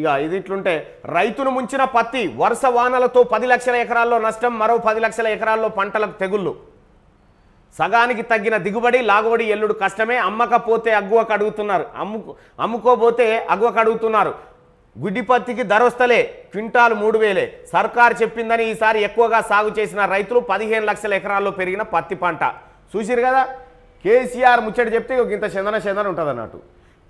ఇక ఇది ఇట్లుంటే రైతును ముంచిన పత్తి వరుస వానలతో పది లక్షల ఎకరాల్లో నష్టం మరో పది లక్షల ఎకరాల్లో పంటలకు తెగుళ్ళు సగానికి తగ్గిన దిగుబడి లాగుబడి ఎల్లుడు కష్టమే అమ్మకపోతే అగ్గువ కడుగుతున్నారు అమ్ము అమ్ముకోబోతే అగ్గువ కడుగుతున్నారు గుడ్డి పత్తికి వస్తలే క్వింటాలు మూడు వేలే సర్కారు చెప్పిందని ఈసారి ఎక్కువగా సాగు చేసిన రైతులు పదిహేను లక్షల ఎకరాల్లో పెరిగిన పత్తి పంట చూసిరు కదా కేసీఆర్ ముచ్చట చెప్తే ఇంత చందన చందన ఉంటుంది అన్నట్టు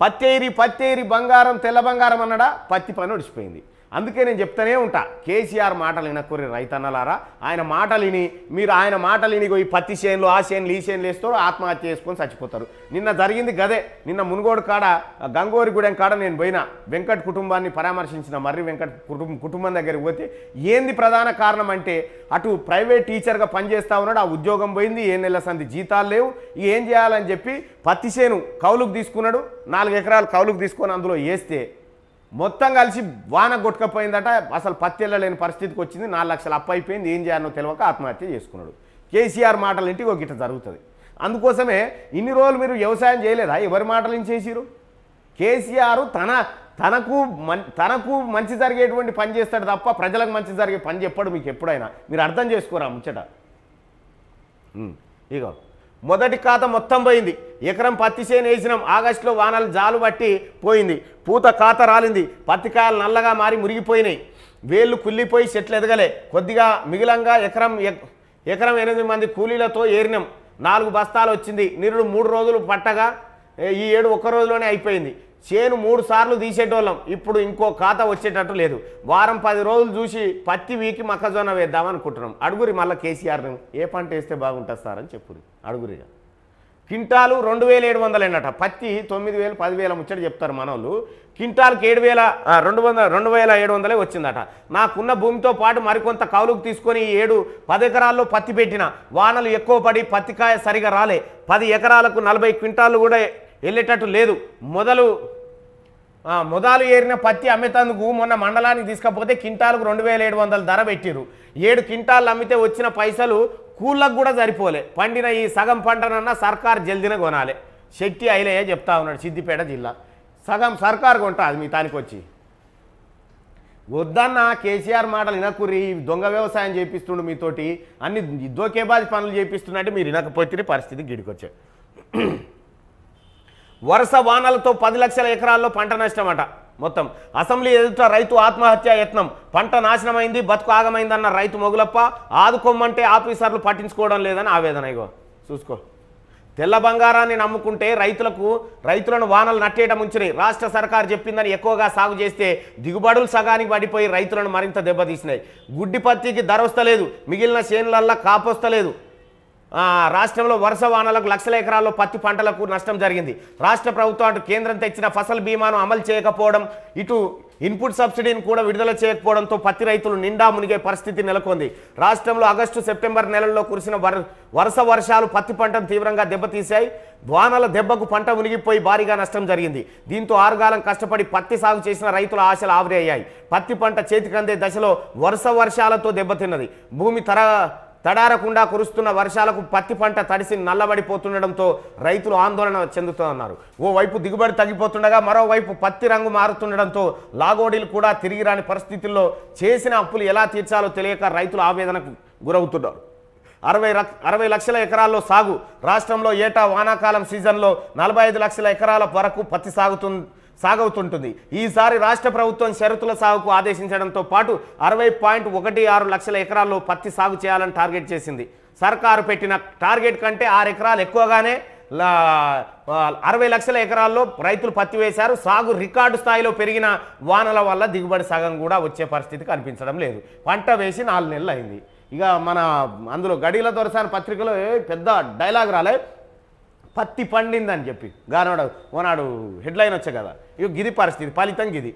పత్తేరి పత్తేరి బంగారం తెల్ల బంగారం అన్నడా పత్తి పని ఒడిచిపోయింది అందుకే నేను చెప్తానే ఉంటా కేసీఆర్ మాటలు వినకూరి రైతన్నలారా ఆయన మాటలు విని మీరు ఆయన మాటలు విని ఈ పత్తి చేనులు ఆ చేనులు ఈ చేనులు వేస్తారు ఆత్మహత్య చేసుకొని చచ్చిపోతారు నిన్న జరిగింది గదే నిన్న మునుగోడు కాడ గంగోరిగూడెం కాడ నేను పోయినా వెంకట్ కుటుంబాన్ని పరామర్శించిన మర్రి వెంకట్ కుటుంబ కుటుంబం దగ్గరికి పోతే ఏంది ప్రధాన కారణం అంటే అటు ప్రైవేట్ టీచర్గా పనిచేస్తా ఉన్నాడు ఆ ఉద్యోగం పోయింది ఏ నెల సంది జీతాలు లేవు ఏం చేయాలని చెప్పి పత్తి చేను కౌలుకు తీసుకున్నాడు నాలుగు ఎకరాలు కౌలుకు తీసుకొని అందులో వేస్తే మొత్తం కలిసి వాన కొట్టుకపోయిందట అసలు వెళ్ళలేని పరిస్థితికి వచ్చింది నాలుగు లక్షలు అప్పైపోయింది అయిపోయింది ఏం చేయాలో తెలియక ఆత్మహత్య చేసుకున్నాడు కేసీఆర్ మాటలు ఇంటికి ఒక గిట్ట జరుగుతుంది అందుకోసమే ఇన్ని రోజులు మీరు వ్యవసాయం చేయలేదా ఎవరి మాటలు చేసిరు కేసీఆర్ తన తనకు మన్ తనకు మంచి జరిగేటువంటి పని చేస్తాడు తప్ప ప్రజలకు మంచి జరిగే పని చెప్పాడు మీకు ఎప్పుడైనా మీరు అర్థం చేసుకోరా ముచ్చట ఇగో మొదటి కాత మొత్తం పోయింది ఎకరం పత్తి చేను వేసినాం ఆగస్టులో వానలు జాలు పట్టి పోయింది పూత కాత రాలింది పత్తికాయలు నల్లగా మారి మురిగిపోయినాయి వేళ్ళు కుల్లిపోయి చెట్లు ఎదగలే కొద్దిగా మిగిలంగా ఎకరం ఎకరం ఎనిమిది మంది కూలీలతో ఏరినాం నాలుగు బస్తాలు వచ్చింది నిరుడు మూడు రోజులు పట్టగా ఈ ఏడు ఒక్క రోజులోనే అయిపోయింది చేను మూడు సార్లు తీసేటోళ్ళం ఇప్పుడు ఇంకో ఖాతా వచ్చేటట్టు లేదు వారం పది రోజులు చూసి పత్తి వీకి మొక్కజొన్న వేద్దాం అనుకుంటున్నాం అడుగురి మళ్ళీ కేసీఆర్ ఏ పంట వేస్తే బాగుంటుంది సార్ అని చెప్పురు అడుగురిగా కింటాలు రెండు వేల ఏడు వందలు వందలేనట పత్తి తొమ్మిది వేలు పదివేల ముచ్చట చెప్తారు మనోళ్ళు కింటాల్కి ఏడు వేల రెండు వందల రెండు వేల ఏడు వందలే వచ్చిందట నాకున్న భూమితో పాటు మరికొంత కౌలుకు తీసుకొని ఈ ఏడు పది ఎకరాల్లో పత్తి పెట్టిన వానలు ఎక్కువ పడి పత్తికాయ సరిగా రాలే పది ఎకరాలకు నలభై క్వింటాలు కూడా వెళ్ళేటట్టు లేదు మొదలు మొదలు ఏరిన పత్తి అమ్మేతందుకు మొన్న మండలానికి తీసుకపోతే కింటాలకు రెండు వేల ఏడు వందల ధర పెట్టిరు ఏడు కింటాలు అమ్మితే వచ్చిన పైసలు కూళ్ళకు కూడా సరిపోలే పండిన ఈ సగం పంటనన్నా సర్కార్ జల్దిన కొనాలి శక్తి అయిలయ్య చెప్తా ఉన్నాడు సిద్దిపేట జిల్లా సగం సర్కార్ కొంటుంది మీ తానికి వచ్చి వద్దన్న కేసీఆర్ మాటలు వినకురి దొంగ వ్యవసాయం చేపిస్తుండు మీతోటి అన్ని దోకేబాజ్ పనులు చేపిస్తున్నట్టు మీరు వినకపోతే పరిస్థితి గిడికొచ్చాయి వరుస వానలతో పది లక్షల ఎకరాల్లో పంట నష్టం అట మొత్తం అసెంబ్లీ ఎదుట రైతు ఆత్మహత్య యత్నం పంట నాశనమైంది బతుకు ఆగమైందన్న రైతు మొగులప్ప ఆదుకోమంటే ఆఫీసర్లు పట్టించుకోవడం లేదని ఆవేదన ఇగో చూసుకో తెల్ల బంగారాన్ని నమ్ముకుంటే రైతులకు రైతులను వానలు నట్టేయడం ఉంచినాయి రాష్ట్ర సర్కారు చెప్పిందని ఎక్కువగా సాగు చేస్తే దిగుబడులు సగానికి పడిపోయి రైతులను మరింత దెబ్బతీసినాయి గుడ్డి పత్తికి ధర వస్తలేదు మిగిలిన చేనులల్లా కాపొస్తలేదు రాష్ట్రంలో వరుస వానలకు లక్షల ఎకరాల్లో పత్తి పంటలకు నష్టం జరిగింది రాష్ట్ర ప్రభుత్వం అటు కేంద్రం తెచ్చిన ఫసల్ బీమాను అమలు చేయకపోవడం ఇటు ఇన్పుట్ సబ్సిడీని కూడా విడుదల చేయకపోవడంతో పత్తి రైతులు నిండా మునిగే పరిస్థితి నెలకొంది రాష్ట్రంలో ఆగస్టు సెప్టెంబర్ నెలల్లో కురిసిన వరుస వర్షాలు పత్తి పంటను తీవ్రంగా దెబ్బతీశాయి వానల దెబ్బకు పంట మునిగిపోయి భారీగా నష్టం జరిగింది దీంతో ఆరుగాలం కష్టపడి పత్తి సాగు చేసిన రైతుల ఆశలు ఆవిరయ్యాయి పత్తి పంట చేతికందే దశలో వరుస వర్షాలతో దెబ్బతిన్నది భూమి తర తడారకుండా కురుస్తున్న వర్షాలకు పత్తి పంట తడిసి నల్లబడిపోతుండడంతో రైతులు ఆందోళన చెందుతున్నారు ఓవైపు దిగుబడి తగ్గిపోతుండగా మరోవైపు పత్తి రంగు మారుతుండడంతో లాగోడీలు కూడా తిరిగి రాని పరిస్థితుల్లో చేసిన అప్పులు ఎలా తీర్చాలో తెలియక రైతులు ఆవేదనకు గురవుతున్నారు అరవై అరవై లక్షల ఎకరాల్లో సాగు రాష్ట్రంలో ఏటా వానాకాలం సీజన్లో నలభై లక్షల ఎకరాల వరకు పత్తి సాగుతుంది సాగవుతుంటుంది ఈసారి రాష్ట్ర ప్రభుత్వం షరతుల సాగుకు ఆదేశించడంతో పాటు అరవై పాయింట్ ఒకటి ఆరు లక్షల ఎకరాల్లో పత్తి సాగు చేయాలని టార్గెట్ చేసింది సర్కారు పెట్టిన టార్గెట్ కంటే ఆరు ఎకరాలు ఎక్కువగానే అరవై లక్షల ఎకరాల్లో రైతులు పత్తి వేశారు సాగు రికార్డు స్థాయిలో పెరిగిన వానల వల్ల దిగుబడి సగం కూడా వచ్చే పరిస్థితి కనిపించడం లేదు పంట వేసి నాలుగు నెలలు అయింది ఇక మన అందులో గడిల దొరసాని పత్రికలో పెద్ద డైలాగ్ రాలే పత్తి పండిందని చెప్పి గానాడు ఓనాడు హెడ్లైన్ వచ్చే కదా ఇక గిది పరిస్థితి ఫలితం గిది